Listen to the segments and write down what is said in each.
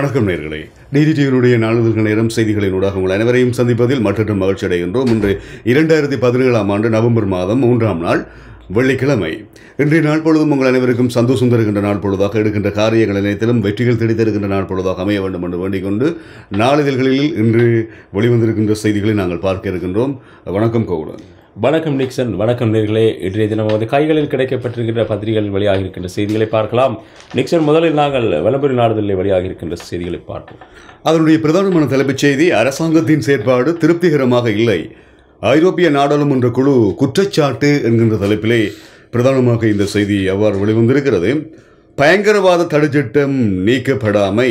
வணக்கம் நேர்களே டிடி டிவியினுடைய நாளிதழ்கள் நேரம் செய்திகளின் ஊடாக உங்கள் அனைவரையும் சந்திப்பதில் மற்றொரு மகிழ்ச்சி அடைகின்றோம் இன்று இரண்டாயிரத்தி பதினேழாம் ஆண்டு நவம்பர் மாதம் மூன்றாம் நாள் வெள்ளிக்கிழமை இன்றைய நாள் பொழுதும் உங்கள் அனைவருக்கும் சந்தோஷம் தருகின்ற நாள் பொழுதாக எடுக்கின்ற காரியங்கள் அனைத்திலும் வெற்றிகள் தருகின்ற நாள் பொழுதாக அமைய வேண்டும் என்று வேண்டிக் கொண்டு நாளிதழ்களில் இன்று வெளிவந்திருக்கின்ற செய்திகளை நாங்கள் பார்க்க இருக்கின்றோம் வணக்கம் கவுடன் வணக்கம் நிக்சன் வணக்கம் நேர்களே இன்றைய தினம் வந்து கைகளில் கிடைக்கப்பட்டிருக்கின்ற பத்திரிகைகள் வழியாக இருக்கின்ற செய்திகளை பார்க்கலாம் நிக்சன் முதலில் நாங்கள் விளம்பரி நாடுதலில் வழியாக இருக்கின்ற செய்திகளை பார்ப்போம் அதனுடைய பிரதானமான தலைப்புச் செய்தி அரசாங்கத்தின் செயற்பாடு திருப்திகரமாக இல்லை ஐரோப்பிய நாடாளுமன்ற குழு குற்றச்சாட்டு என்கின்ற தலைப்பிலே பிரதானமாக இந்த செய்தி அவ்வாறு வெளிவந்திருக்கிறது பயங்கரவாத தடுச்சட்டம் நீக்கப்படாமை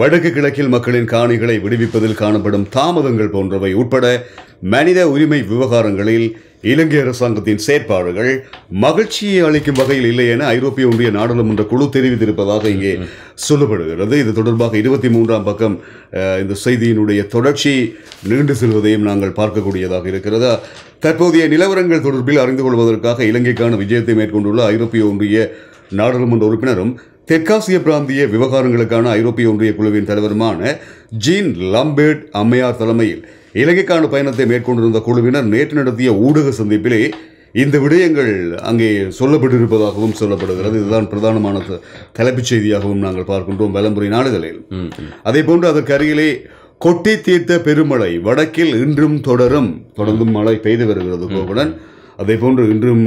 வடக்கு கிழக்கில் மக்களின் காணிகளை விடுவிப்பதில் காணப்படும் தாமதங்கள் போன்றவை உட்பட மனித உரிமை விவகாரங்களில் இலங்கை அரசாங்கத்தின் செயற்பாடுகள் மகிழ்ச்சியை அளிக்கும் வகையில் இல்லை என ஐரோப்பிய ஒன்றிய நாடாளுமன்ற குழு தெரிவித்திருப்பதாக இங்கே சொல்லப்படுகிறது இது தொடர்பாக இருபத்தி மூன்றாம் பக்கம் இந்த செய்தியினுடைய தொடர்ச்சி நீண்டு செல்வதையும் நாங்கள் பார்க்கக்கூடியதாக இருக்கிறதா தற்போதைய நிலவரங்கள் தொடர்பில் அறிந்து கொள்வதற்காக இலங்கைக்கான விஜயத்தை மேற்கொண்டுள்ள ஐரோப்பிய ஒன்றிய நாடாளுமன்ற உறுப்பினரும் தெற்காசிய பிராந்திய விவகாரங்களுக்கான ஐரோப்பிய ஒன்றிய குழுவின் தலைவருமான ஜீன் லம்பேர்ட் அம்மையார் தலைமையில் இலங்கைக்கான பயணத்தை மேற்கொண்டிருந்த குழுவினர் நேற்று நடத்திய ஊடக சந்திப்பிலே இந்த விடயங்கள் அங்கே சொல்லப்பட்டிருப்பதாகவும் சொல்லப்படுகிறது இதுதான் பிரதானமான தலைப்புச் செய்தியாகவும் நாங்கள் பார்க்கின்றோம் வலம்புரி நாடுகளில் அதே போன்று அதற்கு அருகிலே கொட்டி தீர்த்த பெருமழை வடக்கில் இன்றும் தொடரும் தொடர்ந்தும் மழை பெய்து வருகிறது கோபுடன் அதே போன்று இன்றும்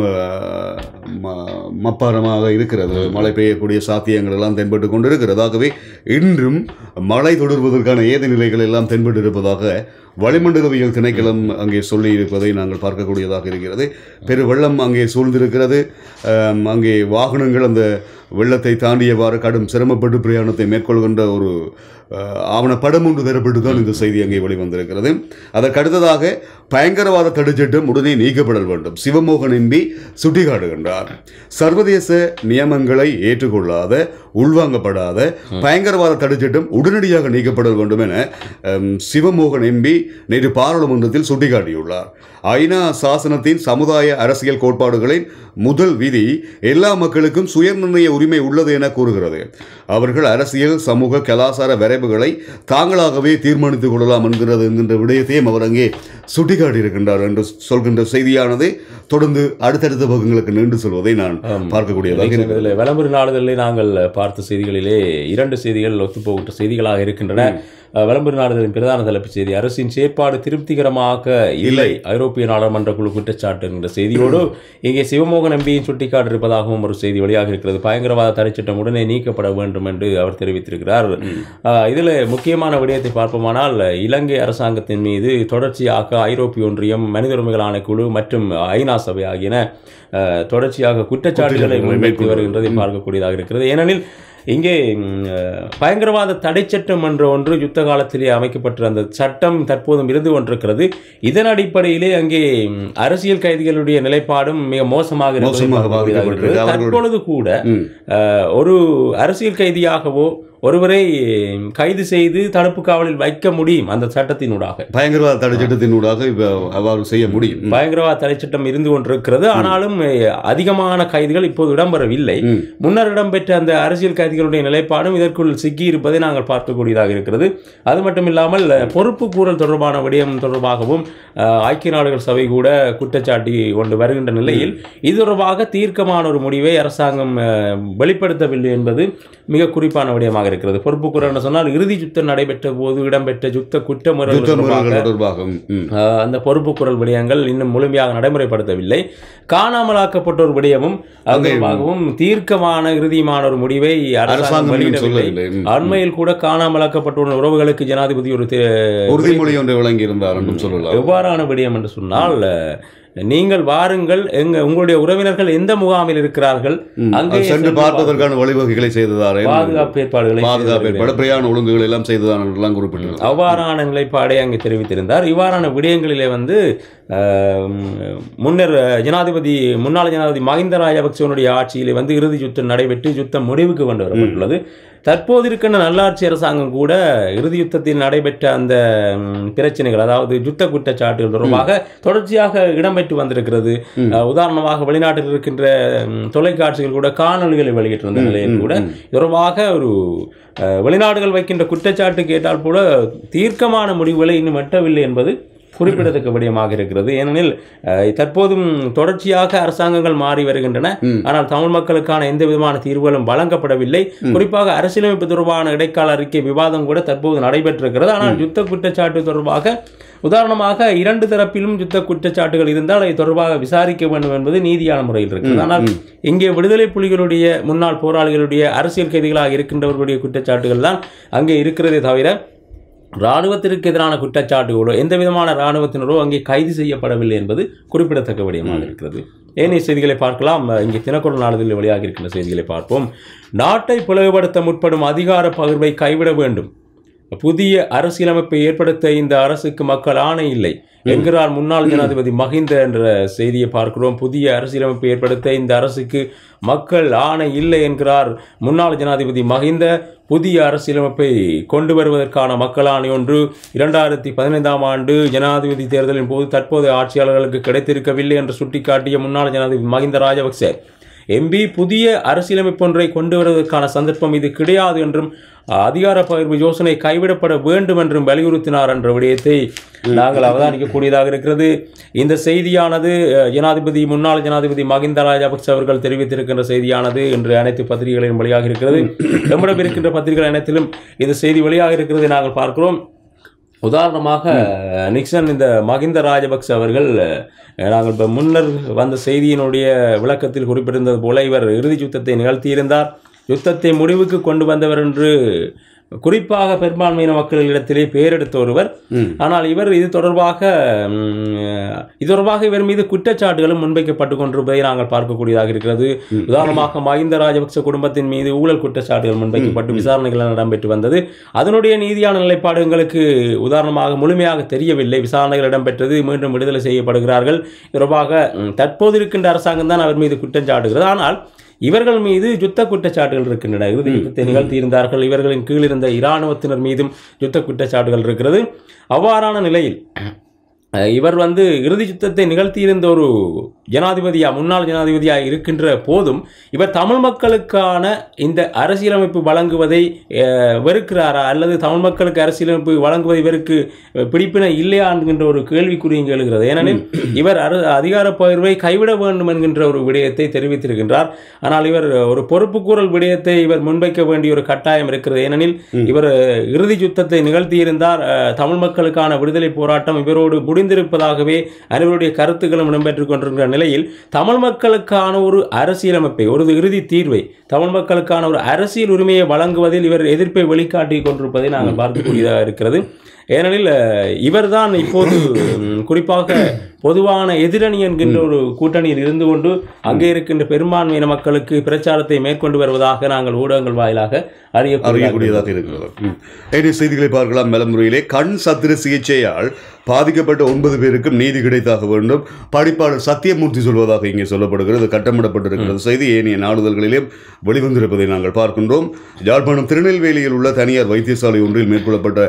மப்பாரமாக இருக்கிறது மழை பெய்யக்கூடிய சாத்தியங்கள் எல்லாம் தென்பட்டு கொண்டிருக்கிறது ஆகவே இன்றும் மழை தொடர்வதற்கான ஏது நிலைகள் எல்லாம் தென்பட்டு இருப்பதாக வளிமண்டலவியல் திணைக்களம் அங்கே சொல்லி இருப்பதை நாங்கள் பார்க்கக்கூடியதாக இருக்கிறது பெரு வெள்ளம் அங்கே சூழ்ந்திருக்கிறது அங்கே வாகனங்கள் அந்த வெள்ளத்தை தாண்டியவாறு கடும் சிரமப்பட்டு பிரயாணத்தை மேற்கொள்கின்ற ஒரு ஆவணப்படம் ஒன்று தரப்பட்டு தான் இந்த செய்தி அங்கே வெளிவந்திருக்கிறது அதற்கடுத்ததாக பயங்கரவாத தடுச்சட்டம் உடனே நீக்கப்படல் வேண்டும் சிவமோகன் எம்பி சுட்டிக்காட்டுகின்றார் சர்வதேச நியமங்களை ஏற்றுக்கொள்ளாத உள்வாங்கப்படாத பயங்கரவாத தடுச்சட்டம் உடனடியாக நீக்கப்படல் வேண்டும் என சிவமோகன் எம்பி நேற்று பாராளுமன்றத்தில் சுட்டிக்காட்டியுள்ளார் ஐநா சாசனத்தின் சமுதாய அரசியல் கோட்பாடுகளின் முதல் விதி எல்லா மக்களுக்கும் சுயநிர்ணய உரிமை உள்ளது என கூறுகிறது அவர்கள் அரசியல் சமூக கலாசார வரைவுகளை தாங்களாகவே தீர்மானித்துக் கொள்ளலாம் என்கிறது என்கின்ற விடயத்தையும் அவர் அங்கே சுட்டிக்காட்டி இருக்கின்றார் என்று சொல்கின்ற செய்தியானது தொடர்ந்து அடுத்தடுத்த பகுதிகளுக்கு நின்று சொல்வதை நான் பார்க்கக்கூடிய விளம்பர நாடுகளிலே நாங்கள் பார்த்த செய்திகளிலே இரண்டு செய்திகள் ஒத்துப்போகின்ற செய்திகளாக இருக்கின்றன விளம்பர நாடுகளின் பிரதான தலைப்பு செய்தி அரசின் செயற்பாடு திருப்திகரமாக இல்லை ஐரோப்பிய நாடாளுமன்ற குழு குற்றச்சாட்டு என்கிற செய்தியோடு இங்கே சிவமோகன் எம்பியும் சுட்டிக்காட்டிருப்பதாகவும் ஒரு செய்தி வெளியாக இருக்கிறது பயங்கரவாத தடைச்சட்டம் உடனே நீக்கப்பட வேண்டும் என்று அவர் தெரிவித்திருக்கிறார் இதில் முக்கியமான விடயத்தை பார்ப்போமானால் இலங்கை அரசாங்கத்தின் மீது தொடர்ச்சியாக ஐரோப்பிய ஒன்றியம் மனித உரிமைகள் ஆணைக்குழு மற்றும் ஐநா சபை ஆகியன தொடர்ச்சியாக குற்றச்சாட்டுகளை முன்வைத்து வருகின்றதை பார்க்கக்கூடியதாக இருக்கிறது ஏனெனில் இங்கே பயங்கரவாத தடை சட்டம் என்ற ஒன்று யுத்த காலத்திலே அமைக்கப்பட்ட அந்த சட்டம் தற்போதும் இருந்து கொண்டிருக்கிறது இதன் அடிப்படையிலே அங்கே அரசியல் கைதிகளுடைய நிலைப்பாடும் மிக மோசமாக இருக்கிறது தற்பொழுது கூட ஒரு அரசியல் கைதியாகவோ ஒருவரை கைது செய்து தடுப்பு காவலில் வைக்க முடியும் அந்த சட்டத்தினூடாக பயங்கரவாத தடை சட்டத்தினூடாக அவ்வாறு செய்ய முடியும் பயங்கரவாத தடை சட்டம் இருந்து கொண்டிருக்கிறது ஆனாலும் அதிகமான கைதுகள் இப்போது இடம்பெறவில்லை முன்னர் இடம்பெற்ற அந்த அரசியல் கைதிகளுடைய நிலைப்பாடும் இதற்குள் சிக்கி இருப்பதை நாங்கள் பார்க்கக்கூடியதாக இருக்கிறது அது மட்டும் இல்லாமல் பொறுப்பு கூறல் தொடர்பான விடயம் தொடர்பாகவும் ஐக்கிய நாடுகள் சபை கூட குற்றச்சாட்டி கொண்டு வருகின்ற நிலையில் இது தொடர்பாக தீர்க்கமான ஒரு முடிவை அரசாங்கம் வெளிப்படுத்தவில்லை என்பது மிக குறிப்பான விடயமாக இருக்கிறது பொறுப்பு குரல்னு சொன்னால் இறுதி சுத்தம் நடைபெற்ற போது இடம்பெற்ற சுத்த குற்றமுறை தொடர்பாகும் அந்த பொறுப்பு குரல் விடயங்கள் இன்னும் முழுமையாக நடைமுறைப்படுத்தவில்லை காணாமலாக்கப்பட்ட ஒரு விடயமும் அதுவாகவும் தீர்க்கமான இறுதியமான ஒரு முடிவை அரசாங்கம் வெளியிடவில்லை அண்மையில் கூட காணாமலாக்கப்பட்டுள்ள உறவுகளுக்கு ஜனாதிபதி ஒரு உறுதிமொழி ஒன்று வழங்கியிருந்தார் என்றும் சொல்லலாம் எவ்வாறான விடயம் என்று சொன்னால் நீங்கள் வாருங்கள் எங்க உங்களுடைய உறவினர்கள் எந்த முகாமில் இருக்கிறார்கள் அங்கே சென்று பார்ப்பதற்கான வழிவகைகளை செய்ததால் பாதுகாப்பு ஏற்பாடுகளை பாதுகாப்பு ஏற்பாடு பிரயாண ஒழுங்குகள் எல்லாம் செய்ததான் குறிப்பிட்டார் அவ்வாறான நிலைப்பாடை அங்கே தெரிவித்திருந்தார் இவ்வாறான விடயங்களிலே வந்து முன்னர் ஜனாதிபதி முன்னாள் ஜனாதிபதி மஹிந்த ராஜபக்சனுடைய ஆட்சியிலே வந்து இறுதி யுத்தம் நடைபெற்று யுத்தம் முடிவுக்கு கொண்டு வரப்பட்டுள்ளது தற்போது இருக்கின்ற நல்லாட்சி அரசாங்கம் கூட இறுதி யுத்தத்தில் நடைபெற்ற அந்த பிரச்சனைகள் அதாவது யுத்த குற்றச்சாட்டுகள் தொடர்பாக தொடர்ச்சியாக இடம்பெற்ற மீட்டு வந்திருக்கிறது உதாரணமாக வெளிநாட்டில் இருக்கின்ற தொலைக்காட்சிகள் கூட காணொலிகளை வந்த நிலையில் கூட தொடர்பாக ஒரு வெளிநாடுகள் வைக்கின்ற குற்றச்சாட்டு கேட்டால் கூட தீர்க்கமான முடிவுகளை இன்னும் எட்டவில்லை என்பது குறிப்பிடத்தக்க விடயமாக இருக்கிறது ஏனெனில் தற்போதும் தொடர்ச்சியாக அரசாங்கங்கள் மாறி வருகின்றன ஆனால் தமிழ் மக்களுக்கான எந்த விதமான தீர்வுகளும் வழங்கப்படவில்லை குறிப்பாக அரசியலமைப்பு தொடர்பான இடைக்கால அறிக்கை விவாதம் கூட தற்போது நடைபெற்றிருக்கிறது ஆனால் யுத்த குற்றச்சாட்டு தொடர்பாக உதாரணமாக இரண்டு தரப்பிலும் யுத்த குற்றச்சாட்டுகள் இருந்தால் அதை தொடர்பாக விசாரிக்க வேண்டும் என்பது நீதியான முறையில் இருக்கு ஆனால் இங்கே விடுதலை புலிகளுடைய முன்னாள் போராளிகளுடைய அரசியல் கைதிகளாக இருக்கின்றவர்களுடைய குற்றச்சாட்டுகள் தான் அங்கே இருக்கிறதே தவிர இராணுவத்திற்கு எதிரான குற்றச்சாட்டுகளோ எந்த விதமான இராணுவத்தினரோ அங்கே கைது செய்யப்படவில்லை என்பது குறிப்பிடத்தக்க விடயமாக இருக்கிறது ஏனைய செய்திகளை பார்க்கலாம் இங்கே தினக்குரல் நாளிதழில் வெளியாகி இருக்கின்ற செய்திகளை பார்ப்போம் நாட்டை பிளவுபடுத்த முற்படும் அதிகார பகிர்வை கைவிட வேண்டும் புதிய அரசியலமைப்பை ஏற்படுத்த இந்த அரசுக்கு மக்கள் ஆணை இல்லை என்கிறார் முன்னாள் ஜனாதிபதி மஹிந்த என்ற செய்தியை பார்க்கிறோம் புதிய அரசியலமைப்பை ஏற்படுத்த இந்த அரசுக்கு மக்கள் ஆணை இல்லை என்கிறார் முன்னாள் ஜனாதிபதி மஹிந்த புதிய அரசியலமைப்பை கொண்டு வருவதற்கான மக்கள் ஆணை ஒன்று இரண்டாயிரத்தி பதினைந்தாம் ஆண்டு ஜனாதிபதி தேர்தலின் போது தற்போதைய ஆட்சியாளர்களுக்கு கிடைத்திருக்கவில்லை என்று சுட்டிக்காட்டிய முன்னாள் ஜனாதிபதி மஹிந்த ராஜபக்சே எம்பி புதிய அரசியலமைப்பு ஒன்றை கொண்டு வருவதற்கான சந்தர்ப்பம் இது கிடையாது என்றும் அதிகார பகிர்வு யோசனை கைவிடப்பட வேண்டும் என்றும் வலியுறுத்தினார் என்ற விடயத்தை நாங்கள் அவதானிக்கக்கூடியதாக இருக்கிறது இந்த செய்தியானது ஜனாதிபதி முன்னாள் ஜனாதிபதி மகிந்த ராஜபக்ச அவர்கள் தெரிவித்திருக்கின்ற செய்தியானது இன்று அனைத்து பத்திரிகைகளின் வழியாக இருக்கிறது நம்மிடம் இருக்கின்ற பத்திரிகைகள் அனைத்திலும் இந்த செய்தி வழியாக இருக்கிறதை நாங்கள் பார்க்கிறோம் உதாரணமாக நிக்சன் இந்த மகிந்த ராஜபக்ஷ அவர்கள் நாங்கள் இப்போ முன்னர் வந்த செய்தியினுடைய விளக்கத்தில் குறிப்பிட்டிருந்தது போல இவர் இறுதி சுத்தத்தை நிகழ்த்தியிருந்தார் யுத்தத்தை முடிவுக்கு கொண்டு வந்தவர் என்று குறிப்பாக பெரும்பான்மையின மக்களிடத்திலே பெயரெடுத்த ஒருவர் ஆனால் இவர் இது தொடர்பாக இது தொடர்பாக இவர் மீது குற்றச்சாட்டுகளும் முன்வைக்கப்பட்டு கொண்டிருப்பதை நாங்கள் பார்க்கக்கூடியதாக இருக்கிறது உதாரணமாக மஹிந்த ராஜபக்ச குடும்பத்தின் மீது ஊழல் குற்றச்சாட்டுகள் முன்வைக்கப்பட்டு விசாரணைகள் இடம்பெற்று வந்தது அதனுடைய நீதியான நிலைப்பாடு எங்களுக்கு உதாரணமாக முழுமையாக தெரியவில்லை விசாரணைகள் இடம்பெற்றது மீண்டும் விடுதலை செய்யப்படுகிறார்கள் தொடர்பாக தற்போது இருக்கின்ற அரசாங்கம் தான் அவர் மீது சாட்டுகிறது ஆனால் இவர்கள் மீது யுத்த குற்றச்சாட்டுகள் இருக்கின்றன இறுதி யுத்தத்தை நிகழ்த்தியிருந்தார்கள் இவர்களின் கீழ் இருந்த இராணுவத்தினர் மீதும் யுத்த குற்றச்சாட்டுகள் இருக்கிறது அவ்வாறான நிலையில் இவர் வந்து இறுதி சுத்தத்தை நிகழ்த்தியிருந்த ஒரு ஜனாதிபதியாக முன்னாள் ஜனாதிபதியாக இருக்கின்ற போதும் இவர் தமிழ் மக்களுக்கான இந்த அரசியலமைப்பு வழங்குவதை வெறுக்கிறாரா அல்லது தமிழ் மக்களுக்கு அரசியலமைப்பு வழங்குவதை இவருக்கு பிடிப்பினை இல்லையா என்கின்ற ஒரு கேள்விக்குறி இங்கு எழுகிறது ஏனெனில் இவர் அரு அதிகார பகிர்வை கைவிட வேண்டும் என்கின்ற ஒரு விடயத்தை தெரிவித்திருக்கின்றார் ஆனால் இவர் ஒரு பொறுப்புக்கூறல் விடயத்தை இவர் முன்வைக்க வேண்டிய ஒரு கட்டாயம் இருக்கிறது ஏனெனில் இவர் இறுதி சுத்தத்தை நிகழ்த்தியிருந்தார் தமிழ் மக்களுக்கான விடுதலை போராட்டம் இவரோடு முடிந்திருப்பதாகவே அனைவருடைய கருத்துக்களும் இடம்பெற்றுக் கொண்டிருக்கிற நிலையில் தமிழ் மக்களுக்கான ஒரு அரசியலமைப்பை ஒரு இறுதி தீர்வை தமிழ் மக்களுக்கான ஒரு அரசியல் உரிமையை வழங்குவதில் இவர் எதிர்ப்பை வெளிக்காட்டி கொண்டிருப்பதை நாங்கள் பார்க்கக்கூடியதாக இருக்கிறது ஏனெனில் இவர்தான் இப்போது குறிப்பாக பொதுவான எதிரணி என்கின்ற ஒரு கூட்டணியில் இருந்து கொண்டு அங்கே இருக்கின்ற பெரும்பான்மையின மக்களுக்கு பிரச்சாரத்தை மேற்கொண்டு வருவதாக நாங்கள் ஊடகங்கள் வாயிலாக அறியக்கூடியதாக இருக்கிறது செய்திகளை பார்க்கலாம் மலமுறையிலே கண் சத்திர சிகிச்சையால் பாதிக்கப்பட்ட ஒன்பது பேருக்கும் நீதி கிடைத்தாக வேண்டும் படிப்பாளர் சத்தியமூர்த்தி சொல்வதாக இங்கே சொல்லப்படுகிறது கட்டமிடப்பட்டிருக்கிறது செய்தி ஏனைய நாடுதல்களிலும் வெளிவந்திருப்பதை நாங்கள் பார்க்கின்றோம் யாழ்ப்பாணம் திருநெல்வேலியில் உள்ள தனியார் வைத்தியசாலை ஒன்றில் மேற்கொள்ளப்பட்ட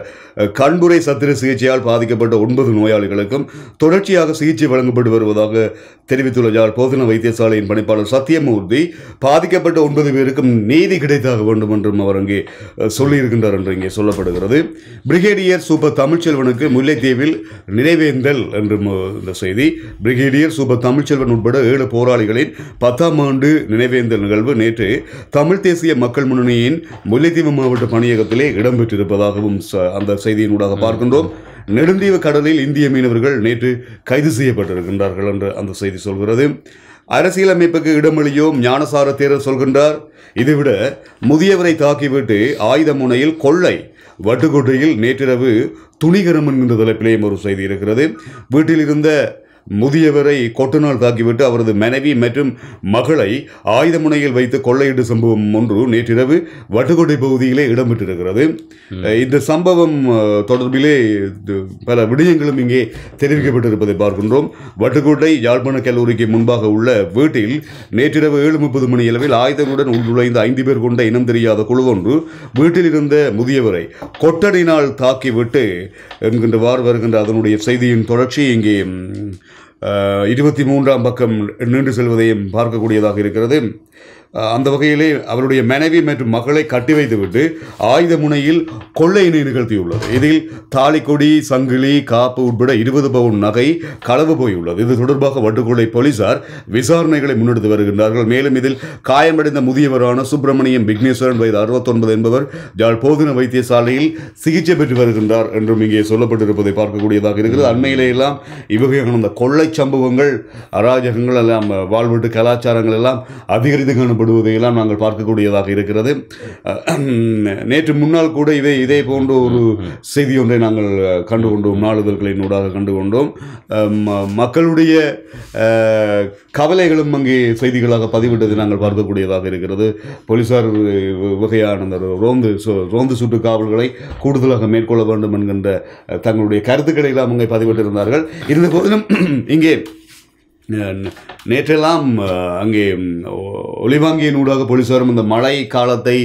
கண்புரை சத்திர சிகிச்சையால் பாதிக்கப்பட்ட ஒன்பது நோயாளிகளுக்கும் தொடர்ச்சியாக சிகிச்சை வழங்கப்பட்டு வருவதாக தெரிவித்துள்ள போதன வைத்தியசாலையின் பணிப்பாளர் சத்தியமூர்த்தி பாதிக்கப்பட்ட ஒன்பது பேருக்கும் நீதி கிடைத்தாக வேண்டும் என்றும் அவர் அங்கே சொல்லியிருக்கின்றார் என்று இங்கே சொல்லப்படுகிறது பிரிகேடியர் சூப்பர் தமிழ்ச்செல்வனுக்கு முல்லைத்தீவில் நினைவேந்தல் என்றும் இந்த செய்தி பிரிகேடியர் சூப்பர் தமிழ்ச்செல்வன் உட்பட ஏழு போராளிகளின் பத்தாம் ஆண்டு நினைவேந்தல் நிகழ்வு நேற்று தமிழ் தேசிய மக்கள் முன்னணியின் முல்லைத்தீவு மாவட்ட பணியகத்திலே இடம்பெற்றிருப்பதாகவும் அந்த செய்தியின் ஊடாக பார்க்கின்றோம் நெடுந்தீவு கடலில் இந்திய மீனவர்கள் நேற்று கைது செய்யப்பட்டிருக்கின்றார்கள் என்று அந்த செய்தி சொல்கிறது அரசியலமைப்புக்கு இடமளியோ ஞானசார தேரர் சொல்கின்றார் இதைவிட முதியவரை தாக்கிவிட்டு ஆயுத முனையில் கொள்ளை வட்டுக்கோட்டையில் நேற்றிரவு துணிகரம் என்கின்ற தலைப்பிலேயும் ஒரு செய்தி இருக்கிறது வீட்டில் இருந்த முதியவரை கொட்டுநாள் தாக்கிவிட்டு அவரது மனைவி மற்றும் மகளை ஆயுதமுனையில் வைத்து கொள்ளையிட்டு சம்பவம் ஒன்று நேற்றிரவு வட்டுக்கோடை பகுதியிலே இடம்பெற்றிருக்கிறது இந்த சம்பவம் தொடர்பிலே பல விடயங்களும் இங்கே தெரிவிக்கப்பட்டிருப்பதை பார்க்கின்றோம் வட்டுக்கோட்டை யாழ்ப்பாண கல்லூரிக்கு முன்பாக உள்ள வீட்டில் நேற்றிரவு ஏழு முப்பது மணி அளவில் ஆயுதங்களுடன் உள்நுழைந்த ஐந்து பேர் கொண்ட இனம் தெரியாத குழு ஒன்று வீட்டில் இருந்த முதியவரை கொட்டடினால் தாக்கிவிட்டு என்கின்றவாறு வருகின்ற அதனுடைய செய்தியின் தொடர்ச்சி இங்கே இருபத்தி மூன்றாம் பக்கம் நீண்டு செல்வதையும் பார்க்கக்கூடியதாக இருக்கிறது அந்த வகையிலே அவருடைய மனைவி மற்றும் மகளை கட்டி வைத்துவிட்டு ஆயுத முனையில் கொள்ளையினை நிகழ்த்தியுள்ளது இதில் தாலிக்கொடி சங்கிலி காப்பு உட்பட இருபது பவுன் நகை களவு போயுள்ளது இது தொடர்பாக வட்டுக்கொள்ளை போலீசார் விசாரணைகளை முன்னெடுத்து வருகின்றார்கள் மேலும் இதில் காயமடைந்த முதியவரான சுப்பிரமணியம் விக்னேஸ்வரன் வயது அறுபத்தொன்பது என்பவர் ஜாழ் போதின வைத்தியசாலையில் சிகிச்சை பெற்று வருகின்றார் என்றும் இங்கே சொல்லப்பட்டிருப்பதை பார்க்கக்கூடியதாக இருக்கிறது அண்மையிலே எல்லாம் இவ்வகையான கொள்ளை சம்பவங்கள் அராஜகங்கள் எல்லாம் வாழ்வீட்டு கலாச்சாரங்கள் எல்லாம் அதிகரித்து காணப்படும் காணப்படுவதையெல்லாம் நாங்கள் பார்க்கக்கூடியதாக இருக்கிறது நேற்று முன்னால் கூட இதே இதே போன்ற ஒரு செய்தி ஒன்றை நாங்கள் கண்டுகொண்டோம் நாளிதழ்களின் ஊடாக கண்டுகொண்டோம் மக்களுடைய கவலைகளும் அங்கே செய்திகளாக பதிவிட்டதை நாங்கள் பார்க்கக்கூடியதாக இருக்கிறது போலீஸார் வகையான ரோந்து ரோந்து சுட்டு காவல்களை கூடுதலாக மேற்கொள்ள வேண்டும் என்கின்ற தங்களுடைய கருத்துக்களை எல்லாம் அங்கே பதிவிட்டிருந்தார்கள் இருந்த போதிலும் இங்கே நேற்றெல்லாம் அங்கே ஒளிவாங்கியின் ஊடாக போலீஸாரும் இந்த மழை காலத்தை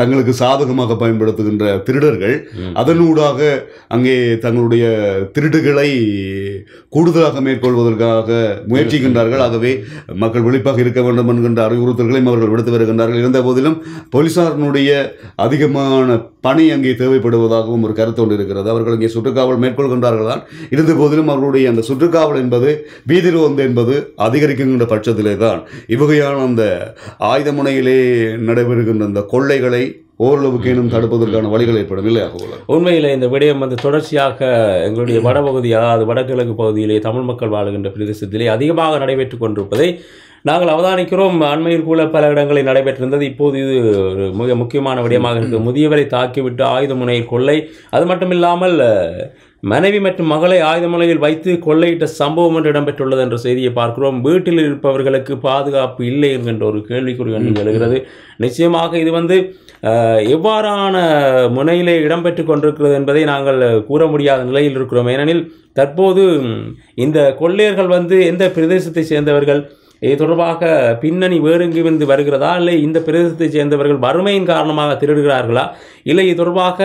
தங்களுக்கு சாதகமாக பயன்படுத்துகின்ற திருடர்கள் அதனூடாக அங்கே தங்களுடைய திருடுகளை கூடுதலாக மேற்கொள்வதற்காக முயற்சிக்கின்றார்கள் ஆகவே மக்கள் விழிப்பாக இருக்க வேண்டும் என்கின்ற அறிவுறுத்தல்களையும் அவர்கள் விடுத்து வருகின்றார்கள் இருந்த போதிலும் போலீசாரனுடைய அதிகமான பணி அங்கே தேவைப்படுவதாகவும் ஒரு கருத்தொன்று இருக்கிறது அவர்கள் இங்கே சுற்றுக்காவல் மேற்கொள்கின்றார்கள் தான் இருந்த போதிலும் அவர்களுடைய அந்த சுற்றுக்காவல் என்பது வீதி ரோந்து என்பது அதிகரிக்கின்ற பட்சத்திலே தான் இவ்வகையான அந்த ஆயுதமுனையிலே நடைபெறுகின்ற அந்த கொள்ளைகளை ஓரளவுக்கு ஏனும் தடுப்பதற்கான வழிகள் ஏற்படும் இல்லையா உண்மையில் இந்த விடயம் வந்து தொடர்ச்சியாக எங்களுடைய வடபகுதி அதாவது வடகிழக்கு பகுதியிலே தமிழ் மக்கள் வாழுகின்ற பிரதேசத்திலே அதிகமாக நடைபெற்று கொண்டிருப்பதை நாங்கள் அவதானிக்கிறோம் அண்மையில் கூட பல இடங்களில் நடைபெற்றிருந்தது இப்போது இது ஒரு மிக முக்கியமான விடயமாக இருக்குது முதியவரை தாக்கிவிட்டு ஆயுத முனையில் கொள்ளை அது மட்டும் இல்லாமல் மனைவி மற்றும் மகளை ஆயுதமலையில் வைத்து கொள்ளையிட்ட சம்பவம் ஒன்று இடம்பெற்றுள்ளது என்ற செய்தியை பார்க்கிறோம் வீட்டில் இருப்பவர்களுக்கு பாதுகாப்பு இல்லை என்கின்ற ஒரு கேள்விக்குறி எழுகிறது நிச்சயமாக இது வந்து எவ்வாறான முனையிலே இடம்பெற்று கொண்டிருக்கிறது என்பதை நாங்கள் கூற முடியாத நிலையில் இருக்கிறோம் ஏனெனில் தற்போது இந்த கொள்ளையர்கள் வந்து எந்த பிரதேசத்தை சேர்ந்தவர்கள் இது தொடர்பாக பின்னணி வேறுங்கிருந்து வருகிறதா இல்லை இந்த பிரதேசத்தைச் சேர்ந்தவர்கள் வறுமையின் காரணமாக திருடுகிறார்களா இல்லை இது தொடர்பாக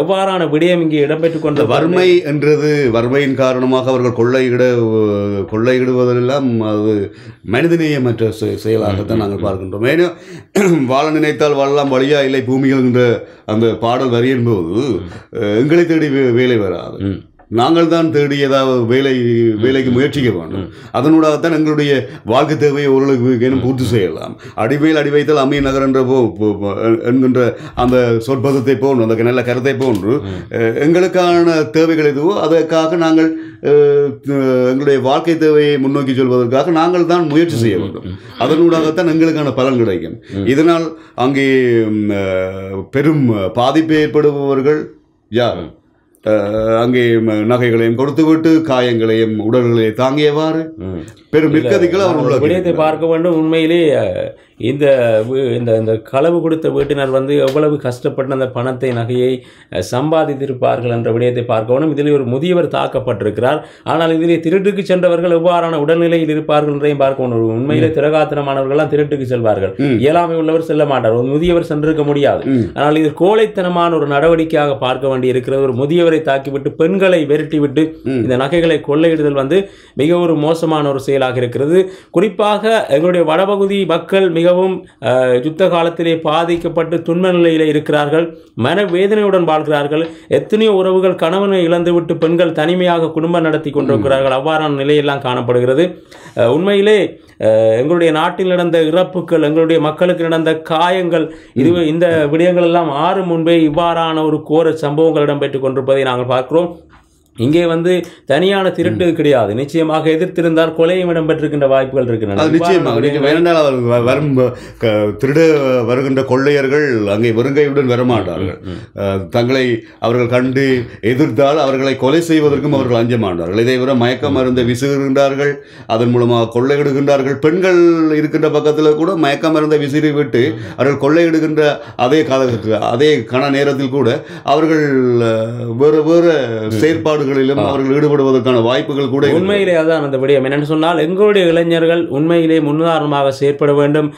எவ்வாறான விடயம் இங்கே இடம்பெற்றுக் கொண்ட வறுமை என்றது வறுமையின் காரணமாக அவர்கள் கொள்ளையிட கொள்ளையிடுவதெல்லாம் அது மனிதநேயமற்ற செயலாகத்தான் நாங்கள் பார்க்கின்றோம் மேலும் வாழ நினைத்தால் வாழலாம் வழியா இல்லை பூமிகள் என்ற அந்த பாடல் வரி என்பது எங்களை தேடி வேலை வராது நாங்கள் தான் தேடி ஏதாவது வேலை வேலைக்கு முயற்சிக்க வேண்டும் அதனூடாகத்தான் எங்களுடைய வாழ்க்கை தேவையை ஓரளவுக்கு பூர்த்தி செய்யலாம் அடிமேல் அடி வைத்தால் அம்மிய நகர் என்ற போ என்கின்ற அந்த சொற்பதத்தை போன்று அந்த நல்ல கருத்தை போன்று எங்களுக்கான தேவைகள் எதுவோ அதற்காக நாங்கள் எங்களுடைய வாழ்க்கை தேவையை முன்னோக்கி சொல்வதற்காக நாங்கள் தான் முயற்சி செய்ய வேண்டும் அதனூடாகத்தான் எங்களுக்கான பலன் கிடைக்கும் இதனால் அங்கே பெரும் பாதிப்பு ஏற்படுபவர்கள் யார் அங்கே நகைகளையும் கொடுத்துவிட்டு காயங்களையும் உடல்களை தாங்கியவாறு பெரும் மிக்கதிகள் விடயத்தை பார்க்க வேண்டும் உண்மையிலே இந்த இந்த இந்த களவு கொடுத்த வீட்டினர் வந்து எவ்வளவு கஷ்டப்பட்டு அந்த பணத்தை நகையை சம்பாதித்திருப்பார்கள் என்ற விடயத்தை பார்க்க வேண்டும் இதிலே ஒரு முதியவர் தாக்கப்பட்டிருக்கிறார் ஆனால் இதிலே திருட்டுக்கு சென்றவர்கள் எவ்வாறான உடல்நிலையில் இருப்பார்கள் என்றையும் பார்க்க வேண்டும் உண்மையிலே திரகாத்திரமானவர்கள்லாம் திருட்டுக்கு செல்வார்கள் இயலாமை உள்ளவர் செல்ல மாட்டார் ஒரு முதியவர் சென்றிருக்க முடியாது ஆனால் இது கோழைத்தனமான ஒரு நடவடிக்கையாக பார்க்க வேண்டி ஒரு முதியவர் பெற்றோரை தாக்கிவிட்டு பெண்களை விரட்டிவிட்டு இந்த நகைகளை கொள்ளையிடுதல் வந்து மிக ஒரு மோசமான ஒரு செயலாக இருக்கிறது குறிப்பாக எங்களுடைய வடபகுதி மக்கள் மிகவும் யுத்த காலத்திலே பாதிக்கப்பட்டு துன்ப நிலையில் இருக்கிறார்கள் மனவேதனையுடன் வாழ்கிறார்கள் எத்தனையோ உறவுகள் கணவனை இழந்துவிட்டு பெண்கள் தனிமையாக குடும்பம் நடத்தி கொண்டிருக்கிறார்கள் அவ்வாறான நிலையெல்லாம் காணப்படுகிறது உண்மையிலே எங்களுடைய நாட்டில் நடந்த இறப்புகள் எங்களுடைய மக்களுக்கு நடந்த காயங்கள் இது இந்த விடயங்கள் எல்லாம் ஆறு முன்பே இவ்வாறான ஒரு கோர சம்பவங்கள் இடம்பெற்றுக் கொண்டிருப்பதை நாங்கள் பார்க்கிறோம் இங்கே வந்து தனியான திருட்டு கிடையாது நிச்சயமாக எதிர்த்திருந்தால் கொலையும் இடம்பெற்றிருக்கின்ற வாய்ப்புகள் இருக்கின்றன நிச்சயமாக வரும் திருட வருகின்ற கொள்ளையர்கள் அங்கே வருங்கையுடன் வரமாட்டார்கள் தங்களை அவர்கள் கண்டு எதிர்த்தால் அவர்களை கொலை செய்வதற்கும் அவர்கள் மாட்டார்கள் இதை விட மயக்க மருந்தை விசுகின்றார்கள் அதன் மூலமாக கொள்ளையிடுகின்றார்கள் பெண்கள் இருக்கின்ற பக்கத்தில் கூட மயக்க மருந்தை விசிறி விட்டு அவர்கள் கொள்ளையிடுகின்ற அதே கால அதே கன நேரத்தில் கூட அவர்கள் வேறு வேறு செயற்பாடுகள் செயல்களிலும் அவர்கள் ஈடுபடுவதற்கான வாய்ப்புகள் கூட உண்மையிலே அதான் அந்த விடயம் என்னென்னு சொன்னால் எங்களுடைய இளைஞர்கள் உண்மையிலே முன்னுதாரணமாக செயற்பட வேண்டும்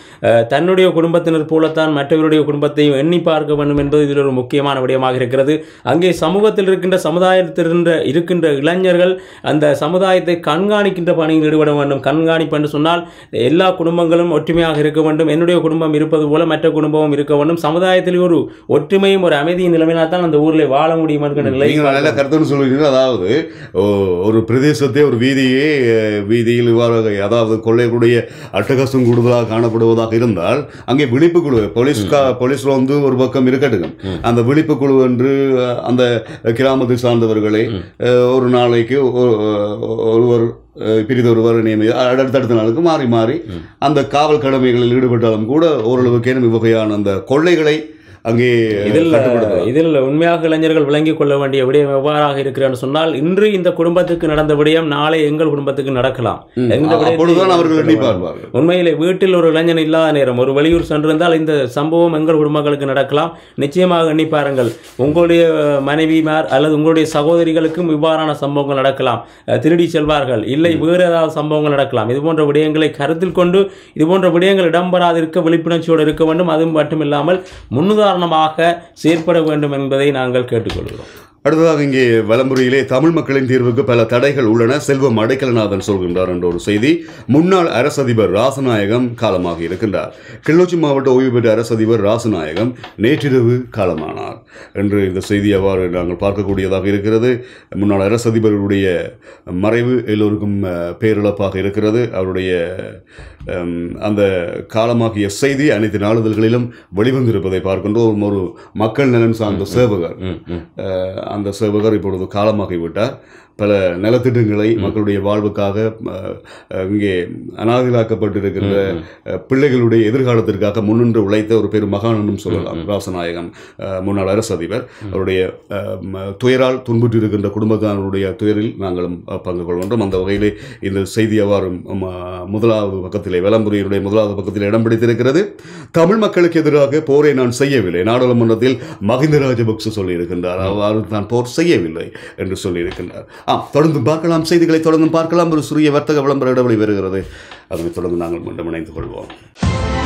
தன்னுடைய குடும்பத்தினர் போலத்தான் மற்றவருடைய குடும்பத்தையும் எண்ணி பார்க்க வேண்டும் என்பது இதில் ஒரு முக்கியமான விடயமாக இருக்கிறது அங்கே சமூகத்தில் இருக்கின்ற சமுதாயத்தில் இருக்கின்ற இளைஞர்கள் அந்த சமுதாயத்தை கண்காணிக்கின்ற பணியில் ஈடுபட வேண்டும் கண்காணிப்பு என்று சொன்னால் எல்லா குடும்பங்களும் ஒற்றுமையாக இருக்க வேண்டும் என்னுடைய குடும்பம் இருப்பது போல மற்ற குடும்பமும் இருக்க வேண்டும் சமுதாயத்தில் ஒரு ஒற்றுமையும் ஒரு அமைதியின் நிலைமையினால் தான் அந்த ஊரில் வாழ முடியும் என்கிற நிலை கருத்துன்னு சொல்லுவீங்க அதாவது ஒரு பிரதேசத்தை ஒரு வீதியே வீதியில் இவ்வாறு அதாவது கொள்ளையுடைய அட்டகாசம் கூடுதலாக காணப்படுவதாக இருந்தால் அங்கே விழிப்பு குழு போலீஸ் போலீஸில் வந்து ஒரு பக்கம் இருக்கட்டும் அந்த விழிப்பு குழு என்று அந்த கிராமத்தை சார்ந்தவர்களை ஒரு நாளைக்கு ஒருவர் பிரிதொருவர் நியமி அடுத்தடுத்த நாளுக்கு மாறி மாறி அந்த காவல் கடமைகளில் ஈடுபட்டாலும் கூட ஓரளவுக்கேனும் இவ்வகையான அந்த கொள்ளைகளை அங்கே இதில் இதில் உண்மையாக இளைஞர்கள் விளங்கிக் கொள்ள வேண்டிய விடயம் எவ்வாறாக இருக்கிறேன்னு சொன்னால் இன்று இந்த குடும்பத்துக்கு நடந்த விடயம் நாளை எங்கள் குடும்பத்துக்கு நடக்கலாம் உண்மையிலே வீட்டில் ஒரு இளைஞன் இல்லாத நேரம் ஒரு வெளியூர் சென்றிருந்தால் இந்த சம்பவம் எங்கள் குடும்பங்களுக்கு நடக்கலாம் நிச்சயமாக எண்ணி பாருங்கள் உங்களுடைய மனைவிமார் அல்லது உங்களுடைய சகோதரிகளுக்கும் இவ்வாறான சம்பவங்கள் நடக்கலாம் திருடி செல்வார்கள் இல்லை வேறு ஏதாவது சம்பவங்கள் நடக்கலாம் இது போன்ற விடயங்களை கருத்தில் கொண்டு இது போன்ற விடயங்கள் இடம்பெறாதிருக்க விழிப்புணர்ச்சியோடு இருக்க வேண்டும் அது மட்டும் இல்லாமல் முன்னுதாரண சாதாரணமாக செயற்பட வேண்டும் என்பதை நாங்கள் கேட்டுக்கொள்கிறோம் அடுத்ததாக இங்கே வலம்புரியிலே தமிழ் மக்களின் தீர்வுக்கு பல தடைகள் உள்ளன செல்வம் அடைக்கலநாதன் சொல்கின்றார் என்ற ஒரு செய்தி முன்னாள் அரச அதிபர் ராசநாயகம் காலமாக இருக்கின்றார் கிளிநொச்சி மாவட்ட ஓய்வு பெற்ற அரசதிபர் ராசநாயகம் நேற்றிரவு காலமானார் என்று இந்த செய்தி அவ்வாறு நாங்கள் பார்க்கக்கூடியதாக இருக்கிறது முன்னாள் அதிபர்களுடைய மறைவு எல்லோருக்கும் பேரிழப்பாக இருக்கிறது அவருடைய அந்த காலமாகிய செய்தி அனைத்து நாளிதழ்களிலும் வெளிவந்திருப்பதை பார்க்கின்றோம் ஒரு மக்கள் நலன் சார்ந்த சேவகர் அந்த சேவகர் இப்பொழுது காலமாகிவிட்டார் பல நலத்திட்டங்களை மக்களுடைய வாழ்வுக்காக இங்கே அனாதிகளாக்கப்பட்டிருக்கின்ற பிள்ளைகளுடைய எதிர்காலத்திற்காக முன்னின்று உழைத்த ஒரு பெரும் மகானும் சொல்லலாம் ராசநாயகம் முன்னாள் அரசு அதிபர் அவருடைய துயரால் துன்புற்றிருக்கின்ற குடும்பத்தினருடைய துயரில் நாங்களும் பங்கு கொள்கின்றோம் அந்த வகையிலே இந்த செய்தி அவ்வாறு முதலாவது பக்கத்திலே விளம்புரையினுடைய முதலாவது பக்கத்தில் இடம் பிடித்திருக்கிறது தமிழ் மக்களுக்கு எதிராக போரை நான் செய்யவில்லை நாடாளுமன்றத்தில் மகிந்த ராஜபக்ச சொல்லியிருக்கின்றார் அவ்வாறு தான் போர் செய்யவில்லை என்று சொல்லியிருக்கின்றார் ஆ தொடர்ந்து பார்க்கலாம் செய்திகளை தொடர்ந்து பார்க்கலாம் ஒரு சிறிய வர்த்தக விளம்பர இடைவெளி வருகிறது அதனை தொடர்ந்து நாங்கள் மீண்டும் இணைந்து கொள்வோம்